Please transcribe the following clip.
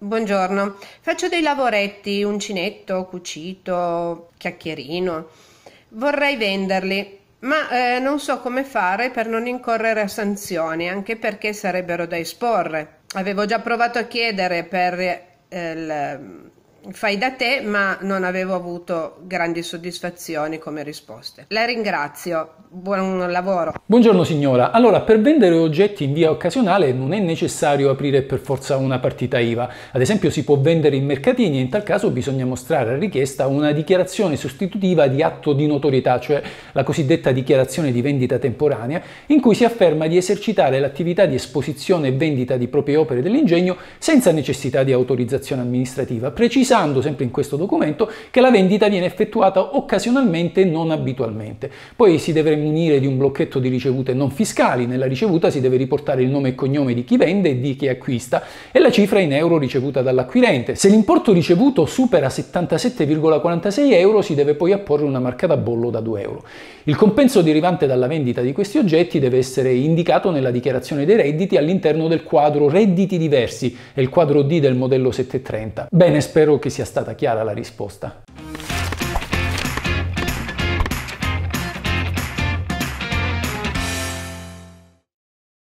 Buongiorno, faccio dei lavoretti, uncinetto, cucito, chiacchierino. Vorrei venderli, ma eh, non so come fare per non incorrere a sanzioni, anche perché sarebbero da esporre. Avevo già provato a chiedere per eh, fai da te, ma non avevo avuto grandi soddisfazioni come risposte. La ringrazio, buon lavoro. Buongiorno signora, allora per vendere oggetti in via occasionale non è necessario aprire per forza una partita IVA, ad esempio si può vendere in mercatini e in tal caso bisogna mostrare a richiesta una dichiarazione sostitutiva di atto di notorietà, cioè la cosiddetta dichiarazione di vendita temporanea, in cui si afferma di esercitare l'attività di esposizione e vendita di proprie opere dell'ingegno senza necessità di autorizzazione amministrativa, precisando fissando sempre in questo documento che la vendita viene effettuata occasionalmente e non abitualmente. Poi si deve munire di un blocchetto di ricevute non fiscali, nella ricevuta si deve riportare il nome e cognome di chi vende e di chi acquista e la cifra in euro ricevuta dall'acquirente. Se l'importo ricevuto supera 77,46 euro si deve poi apporre una marca da bollo da 2 euro. Il compenso derivante dalla vendita di questi oggetti deve essere indicato nella dichiarazione dei redditi all'interno del quadro redditi diversi, è il quadro D del modello 730. Bene, spero che che sia stata chiara la risposta.